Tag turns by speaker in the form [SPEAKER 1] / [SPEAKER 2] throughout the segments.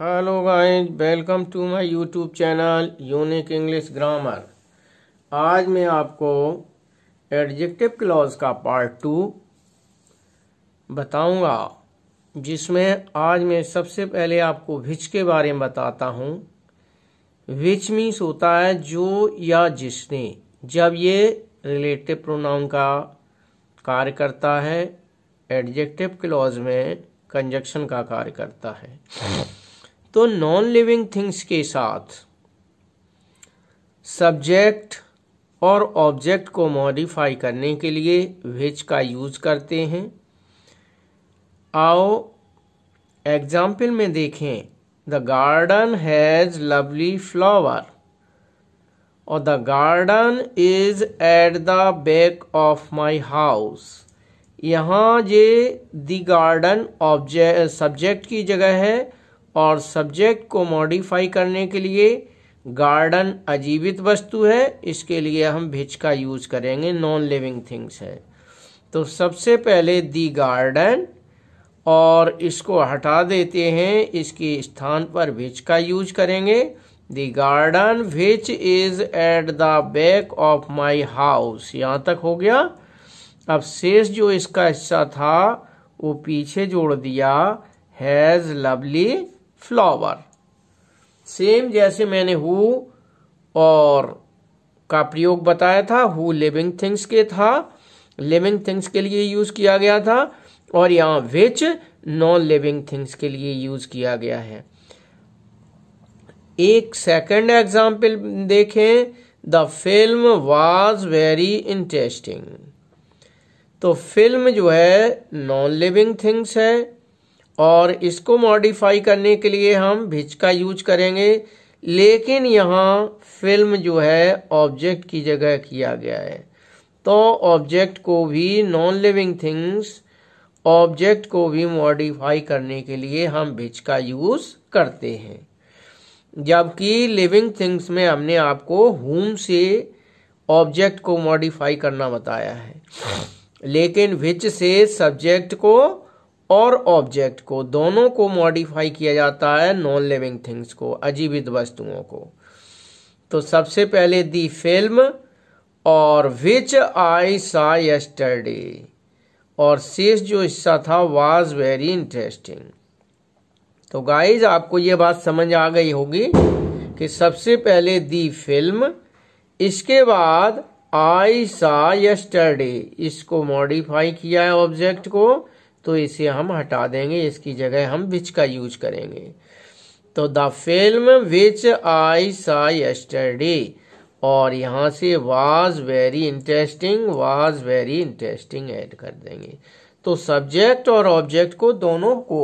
[SPEAKER 1] Hello guys welcome to my YouTube channel unique English grammar आज मैं आपको adjective clause का पार्ट टू बताऊंगा जिसमें आज मैं सबसे पहले आपको विच के बारे में बताता हूं विच मीन्स होता है जो या जिसने जब ये रिलेटिव प्रोनाउन का कार्य करता है एडजेक्टिव क्लॉज में कंजक्शन का कार्य करता है तो नॉन लिविंग थिंग्स के साथ सब्जेक्ट और ऑब्जेक्ट को मॉडिफाई करने के लिए विच का यूज करते हैं आओ एग्जाम्पल में देखें the garden has lovely flower और the garden is at the back of my house यहाँ ये द गार्डन ऑब्जेक्ट सब्जेक्ट की जगह है और सब्जेक्ट को मॉडिफाई करने के लिए गार्डन अजीवित वस्तु है इसके लिए हम भिच का यूज करेंगे नॉन लिविंग थिंग्स है तो सबसे पहले दी गार्डन और इसको हटा देते हैं इसके स्थान पर भिच का यूज करेंगे the garden which is at the back of my house यहाँ तक हो गया अब शेष जो इसका हिस्सा था वो पीछे जोड़ दिया हैज़ लवली फ्लावर सेम जैसे मैंने हु और का प्रयोग बताया था हु लिविंग थिंग्स के था लिविंग थिंग्स के लिए यूज किया गया था और यहां विच नॉन लिविंग थिंग्स के लिए यूज किया गया है एक सेकंड एग्जाम्पल देखें the film was very interesting तो फिल्म जो है नॉन लिविंग थिंग्स है और इसको मॉडिफाई करने के लिए हम भिच का यूज करेंगे लेकिन यहाँ फिल्म जो है ऑब्जेक्ट की जगह किया गया है तो ऑब्जेक्ट को भी नॉन लिविंग थिंग्स ऑब्जेक्ट को भी मॉडिफाई करने के लिए हम भिच का यूज करते हैं जबकि लिविंग थिंग्स में हमने आपको होम से ऑब्जेक्ट को मॉडिफाई करना बताया है लेकिन विच से सब्जेक्ट को और ऑब्जेक्ट को दोनों को मॉडिफाई किया जाता है नॉन लिविंग थिंग्स को अजीवित वस्तुओं को तो सबसे पहले दी फिल्म और विच आई सा यस्टरडे और शेष जो हिस्सा था वाज वेरी इंटरेस्टिंग तो गाइज आपको ये बात समझ आ गई होगी कि सबसे पहले दी फिल्म इसके बाद आई सा यस्टरडे इसको मॉडिफाई किया है ऑब्जेक्ट को तो इसे हम हटा देंगे इसकी जगह हम विच का यूज करेंगे तो द फिल्म विच आई सा यस्टरडे और यहाँ से was very interesting was very interesting add कर देंगे तो सब्जेक्ट और ऑब्जेक्ट को दोनों को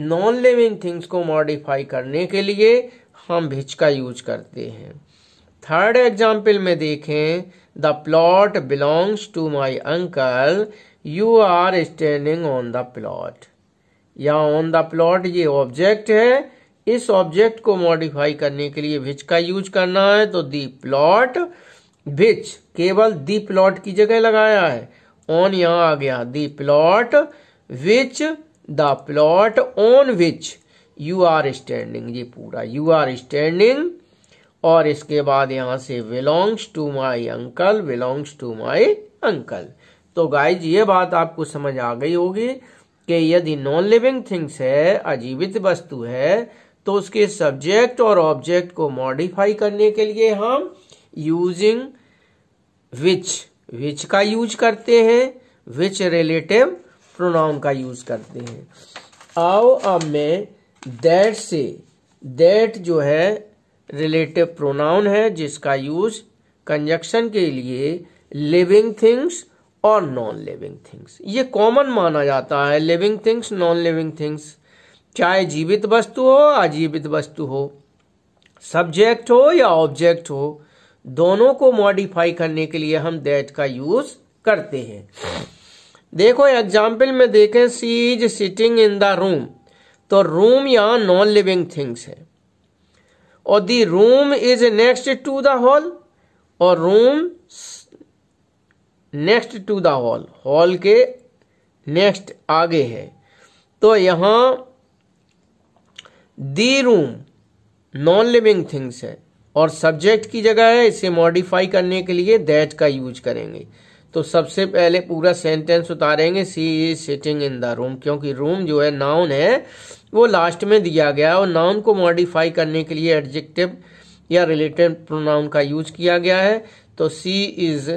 [SPEAKER 1] नॉन लिविंग थिंग्स को मॉडिफाई करने के लिए हम भिच का यूज करते हैं थर्ड एग्जाम्पल में देखें the plot belongs to my uncle you are standing on the plot या ऑन द प्लॉट ये ऑब्जेक्ट है इस ऑब्जेक्ट को मॉडिफाई करने के लिए विच का यूज करना है तो दी प्लॉट विच केवल दी प्लॉट की जगह लगाया है ऑन यहां आ गया the plot which the plot on which you are standing ये पूरा यू आर स्टैंडिंग और इसके बाद यहां से belongs to my uncle belongs to my uncle तो गाइज ये बात आपको समझ आ गई होगी कि यदि नॉन लिविंग थिंग्स है अजीवित वस्तु है तो उसके सब्जेक्ट और ऑब्जेक्ट को मॉडिफाई करने के लिए हम यूजिंग विच विच का यूज करते हैं विच रिलेटिव प्रोनाउन का यूज करते हैं आओ अब मैं दैट से दैट जो है रिलेटिव प्रोनाउन है जिसका यूज कंजक्शन के लिए लिविंग थिंग्स और नॉन लिविंग थिंग्स ये कॉमन माना जाता है living things non living things चाहे जीवित वस्तु हो अजीवित वस्तु हो सब्जेक्ट हो या ऑब्जेक्ट हो दोनों को मॉडिफाई करने के लिए हम दैट का यूज करते हैं देखो एग्जाम्पल में देखें she is sitting in the room तो रूम या नॉन लिविंग थिंग्स है और the room is next to the hall और room next to the hall hall के नेक्स्ट आगे है तो यहाँ the room non living things है और सब्जेक्ट की जगह है इसे मॉडिफाई करने के लिए दैट का यूज करेंगे तो सबसे पहले पूरा सेंटेंस उतारेंगे she is sitting in the room क्योंकि रूम जो है नाउन है वो लास्ट में दिया गया और नाउन को मॉडिफाई करने के लिए एडजेक्टिव या रिलेटेड प्रोनाउन का यूज किया गया है तो she is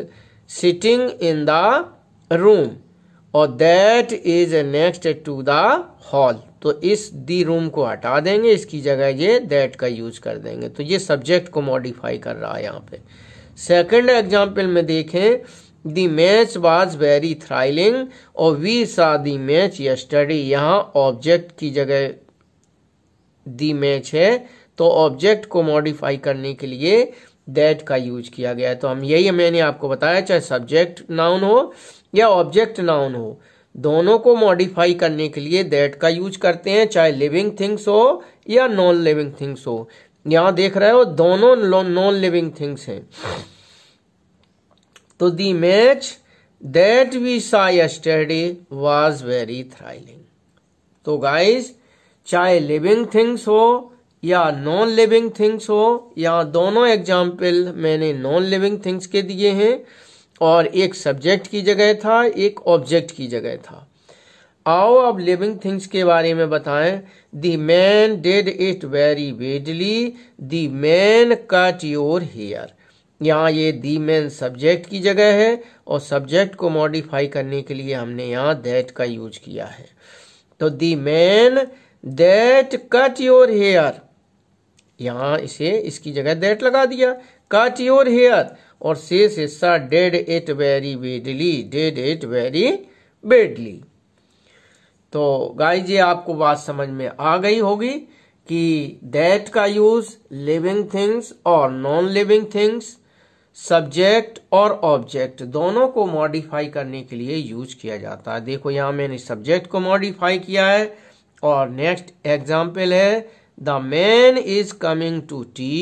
[SPEAKER 1] sitting in the room और that is next to the hall तो इस दी रूम को हटा देंगे इसकी जगह ये दैट का यूज कर देंगे तो ये सब्जेक्ट को मॉडिफाई कर रहा है यहाँ पे सेकेंड एग्जाम्पल में देखें the match was very thrilling और we saw the match yesterday यहाँ ऑब्जेक्ट की जगह दी मैच है तो ऑब्जेक्ट को मॉडिफाई करने के लिए दैट का यूज किया गया है तो हम यही मैंने आपको बताया चाहे सब्जेक्ट नाउन हो या ऑब्जेक्ट नाउन हो दोनों को मॉडिफाई करने के लिए दैट का यूज करते हैं चाहे लिविंग थिंग्स हो या नॉन लिविंग थिंग्स हो यहाँ देख रहे हो दोनों नॉन लिविंग थिंग्स हैं तो the match that we saw yesterday was very thrilling तो गाइस चाहे लिविंग थिंग्स हो या नॉन लिविंग थिंग्स हो या दोनों एग्जाम्पल मैंने नॉन लिविंग थिंग्स के दिए हैं और एक सब्जेक्ट की जगह था एक ऑब्जेक्ट की जगह था आओ अब लिविंग थिंग्स के बारे में बताएं the man did it very badly the man cut your hair यहाँ ये दी मैन सब्जेक्ट की जगह है और सब्जेक्ट को मॉडिफाई करने के लिए हमने यहाँ दैट का यूज किया है तो the man that cut your hair यहाँ इसे इसकी जगह डेट लगा दिया काट योर हेयर और से हिस्सा did it very badly did it very badly तो गाय जी आपको बात समझ में आ गई होगी कि डेट का यूज लिविंग थिंग्स और नॉन लिविंग थिंग्स सब्जेक्ट और ऑब्जेक्ट दोनों को मॉडिफाई करने के लिए यूज किया जाता है देखो यहाँ मैंने सब्जेक्ट को मॉडिफाई किया है और नेक्स्ट एग्जाम्पल है the man is coming to tea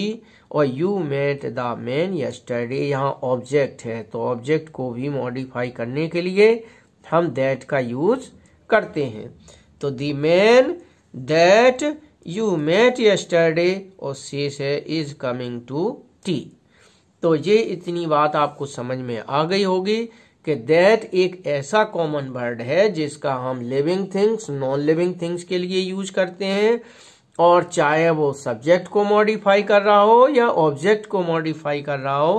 [SPEAKER 1] और you met the man yesterday यहाँ ऑब्जेक्ट है तो ऑब्जेक्ट को भी मॉडिफाई करने के लिए हम दैट का यूज करते हैं तो the man that you met yesterday और शेष है इज कमिंग टू टी तो ये इतनी बात आपको समझ में आ गई होगी कि दैट एक ऐसा कॉमन वर्ड है जिसका हम living things non living things के लिए यूज करते हैं और चाहे वो सब्जेक्ट को मॉडिफाई कर रहा हो या ऑब्जेक्ट को मॉडिफाई कर रहा हो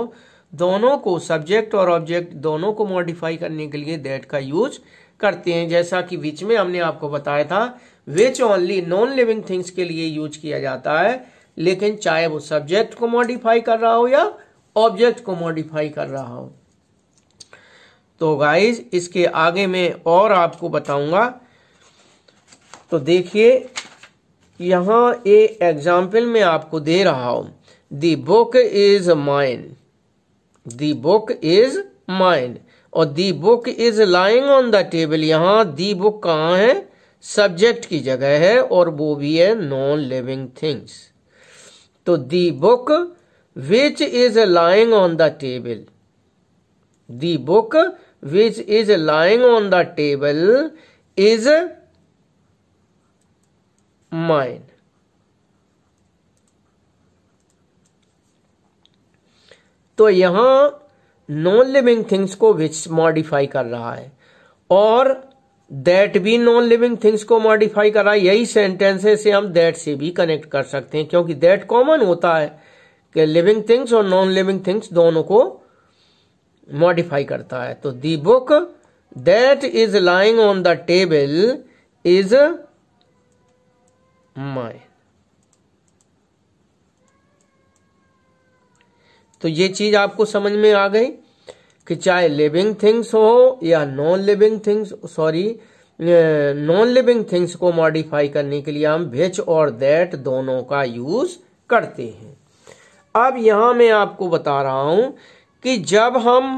[SPEAKER 1] दोनों को सब्जेक्ट और ऑब्जेक्ट दोनों को मॉडिफाई करने के लिए दैट का यूज करते हैं जैसा कि बीच में हमने आपको बताया था which only non living things के लिए यूज किया जाता है लेकिन चाहे वो सब्जेक्ट को मॉडिफाई कर रहा हो या ऑब्जेक्ट को मॉडिफाई कर रहा हो तो गाइज इसके आगे मैं और आपको बताऊंगा तो देखिए यहाँ ये एग्जाम्पल में आपको दे रहा हूँ the book is mine the book is mine और the book is lying on the table यहाँ दी बुक कहाँ है सब्जेक्ट की जगह है और वो भी है नॉन लिविंग थिंग्स तो the book which is lying on the table the book which is lying on the table is mine. तो यहां नॉन लिविंग थिंग्स को विच मॉडिफाई कर रहा है और दैट भी नॉन लिविंग थिंग्स को मॉडिफाई कर रहा है यही सेंटेंस से हम दैट से भी कनेक्ट कर सकते हैं क्योंकि दैट कॉमन होता है कि लिविंग थिंग्स और नॉन लिविंग थिंग्स दोनों को मॉडिफाई करता है तो the book that is lying on the table is my तो ये चीज आपको समझ में आ गई कि चाहे लिविंग थिंग्स हो या non living things sorry non living things को मॉडिफाई करने के लिए हम भिच और दैट दोनों का यूज करते हैं अब यहां मैं आपको बता रहा हूं कि जब हम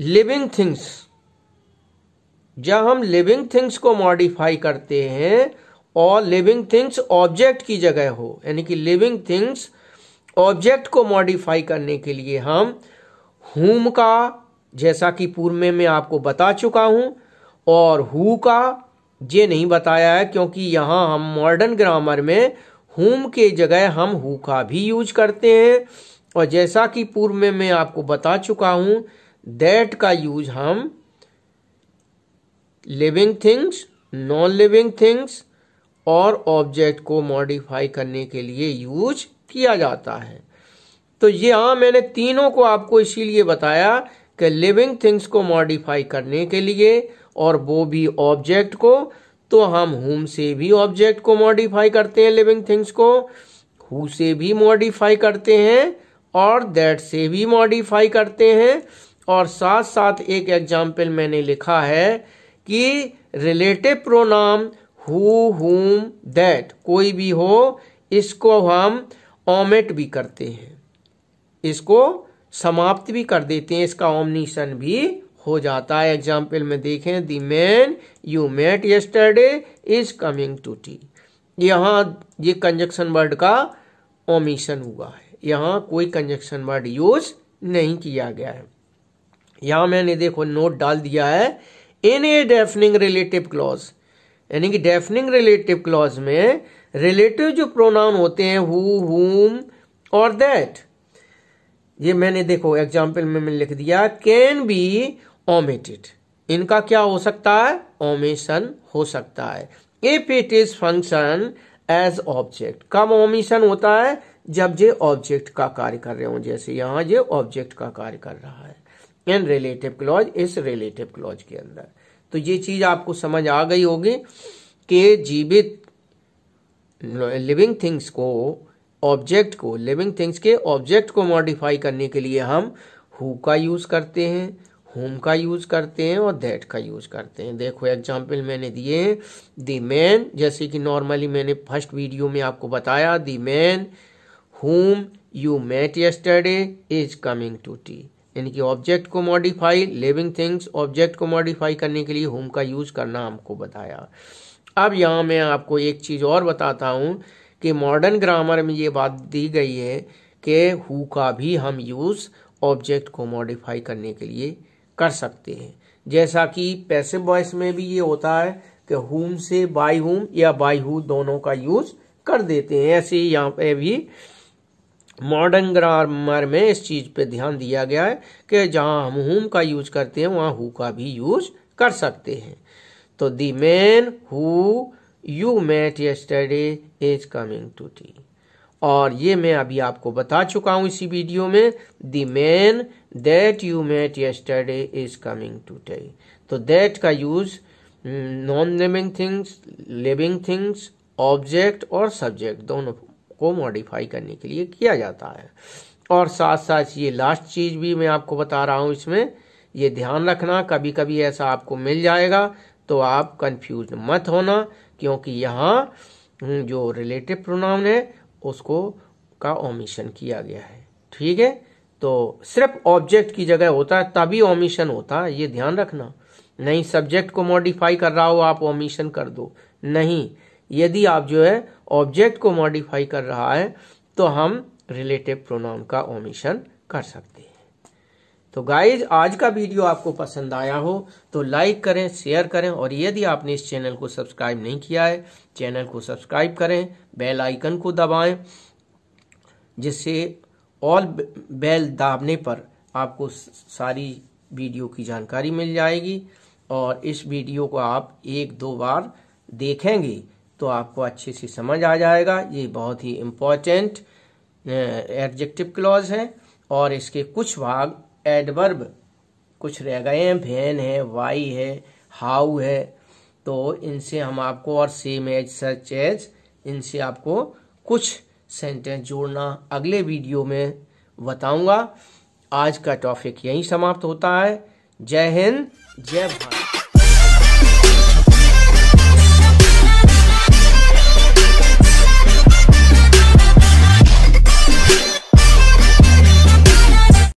[SPEAKER 1] लिविंग थिंग्स जब हम लिविंग थिंग्स को मॉडिफाई करते हैं और लिविंग थिंग्स ऑब्जेक्ट की जगह हो यानी कि लिविंग थिंग्स ऑब्जेक्ट को मॉडिफाई करने के लिए हम हुम का जैसा कि पूर्व में मैं आपको बता चुका हूं और हु का ये नहीं बताया है क्योंकि यहां हम मॉडर्न ग्रामर में हुम के जगह हम हु का भी यूज करते हैं और जैसा कि पूर्व में मैं आपको बता चुका हूं दैट का यूज हम living things non living things और ऑब्जेक्ट को मॉडिफाई करने के लिए यूज किया जाता है तो हाँ मैंने तीनों को आपको इसीलिए बताया कि लिविंग थिंग्स को मॉडिफाई करने के लिए और वो भी ऑब्जेक्ट को तो हम हुम से भी ऑब्जेक्ट को मॉडिफाई करते हैं लिविंग थिंग्स को हु से भी मॉडिफाई करते हैं और दैट से भी मॉडिफाई करते हैं और साथ साथ एक एग्जाम्पल मैंने लिखा है कि relative pronoun who whom that कोई भी हो इसको हम ओमेट भी करते हैं इसको समाप्त भी कर देते हैं इसका ओमनीशन भी हो जाता है एग्जाम्पल में देखें the man you met yesterday is coming to tea यहाँ ये कंजक्शन वर्ड का ओमिशन हुआ है यहाँ कोई कंजक्शन वर्ड यूज नहीं किया गया है यहाँ मैंने देखो नोट डाल दिया है in a defining relative clause यानी कि डेफनिंग रिलेटिव क्लॉज में रिलेटिव जो प्रोनाउन होते हैं हु हुम और दैट ये मैंने देखो एग्जाम्पल में मैंने लिख दिया कैन बी ओमेटेड इनका क्या हो सकता है ओमेशन हो सकता है if it is function as object कब ओमिशन होता है जब ये ऑब्जेक्ट का कार्य कर रहे हो जैसे यहाँ ये ऑब्जेक्ट का कार्य कर रहा है एंड रिलेटिव क्लॉज इस रिलेटिव क्लॉज के अंदर तो ये चीज आपको समझ आ गई होगी कि जीवित लिविंग थिंग्स को ऑब्जेक्ट को लिविंग थिंग्स के ऑब्जेक्ट को मॉडिफाई करने के लिए हम हु का यूज करते हैं होम का यूज करते हैं और दैट का यूज करते हैं देखो एग्जाम्पल मैंने दिए दी मैन जैसे कि नॉर्मली मैंने फर्स्ट वीडियो में आपको बताया the man whom you met yesterday is coming to tea यानी कि ऑब्जेक्ट को मॉडिफाई लिविंग थिंग्स ऑब्जेक्ट को मॉडिफाई करने के लिए होम का यूज करना हमको बताया अब यहाँ मैं आपको एक चीज़ और बताता हूँ कि मॉडर्न ग्रामर में ये बात दी गई है कि हु का भी हम यूज़ ऑब्जेक्ट को मॉडिफाई करने के लिए कर सकते हैं जैसा कि पैसे बॉयस में भी ये होता है कि हुम से बाई हुम या बाई हु दोनों का यूज़ कर देते हैं ऐसे ही यहाँ पे भी मॉडर्न ग्रामर में इस चीज़ पे ध्यान दिया गया है कि जहां हम हुम का यूज करते हैं वहां हु का भी यूज कर सकते हैं तो the man who you met yesterday is coming to tea और ये मैं अभी आपको बता चुका हूं इसी वीडियो में the man that you met yesterday is coming to tea तो दैट का use hmm, non living things living things object और सब्जेक्ट दोनों को मॉडिफाई करने के लिए किया जाता है और साथ साथ ये लास्ट चीज भी मैं आपको बता रहा हूँ इसमें ये ध्यान रखना कभी कभी ऐसा आपको मिल जाएगा तो आप कंफ्यूज मत होना क्योंकि यहाँ हम्म, जो रिलेटिव प्रोनाउन है उसको का ओमिशन किया गया है ठीक है तो सिर्फ ऑब्जेक्ट की जगह होता है तभी ओमिशन होता है ये ध्यान रखना नहीं सब्जेक्ट को मॉडिफाई कर रहा हो आप ओमिशन कर दो नहीं यदि आप जो है ऑब्जेक्ट को मॉडिफाई कर रहा है तो हम रिलेटिव प्रोनाउन का ओमिशन कर सकते हैं तो गाइज आज का वीडियो आपको पसंद आया हो तो लाइक करें शेयर करें और यदि आपने इस चैनल को सब्सक्राइब नहीं किया है चैनल को सब्सक्राइब करें बेल आइकन को दबाएं जिससे ऑल बेल दाबने पर आपको सारी वीडियो की जानकारी मिल जाएगी और इस वीडियो को आप एक दो बार देखेंगे तो आपको अच्छे से समझ आ जाएगा ये बहुत ही इम्पॉर्टेंट एडजेक्टिव क्लॉज है और इसके कुछ भाग एडवर्ब कुछ रह गए हैं भैन है वाई है हाउ है तो इनसे हम आपको और सेम एज सच एज इनसे आपको कुछ सेंटेंस जोड़ना अगले वीडियो में बताऊंगा आज का टॉपिक यहीं समाप्त होता है जय हिंद जय भारत